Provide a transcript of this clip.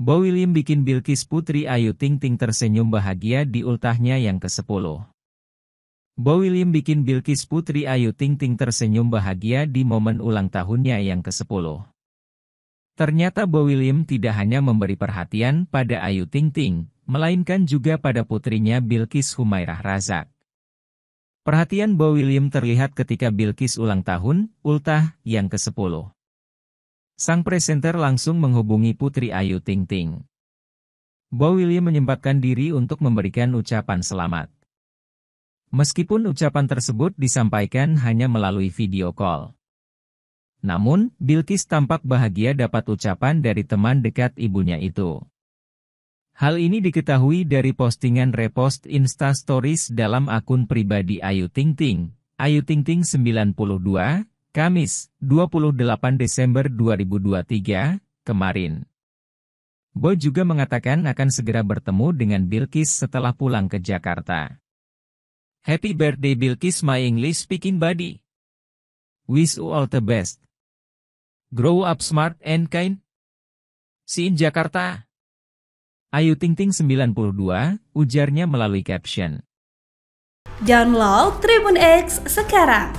Bo William bikin Bilkis Putri Ayu Ting Ting tersenyum bahagia di ultahnya yang ke-10. Bo William bikin Bilkis Putri Ayu Ting Ting tersenyum bahagia di momen ulang tahunnya yang ke-10. Ternyata Bo William tidak hanya memberi perhatian pada Ayu Ting Ting, melainkan juga pada putrinya Bilkis Humairah Razak. Perhatian Bo William terlihat ketika Bilkis ulang tahun, ultah, yang ke-10. Sang presenter langsung menghubungi Putri Ayu Ting Ting. Bo William menyempatkan diri untuk memberikan ucapan selamat. Meskipun ucapan tersebut disampaikan hanya melalui video call. Namun, Bilkis tampak bahagia dapat ucapan dari teman dekat ibunya itu. Hal ini diketahui dari postingan repost Insta Stories dalam akun pribadi Ayu Ting Ting, Ayu Ting Ting 92, Kamis, 28 Desember 2023, kemarin. Boy juga mengatakan akan segera bertemu dengan Bilkis setelah pulang ke Jakarta. Happy birthday Bilkis my English speaking buddy. Wish you all the best. Grow up smart and kind. See in Jakarta. Ayu Ting Ting 92, ujarnya melalui caption. Download Tribun X sekarang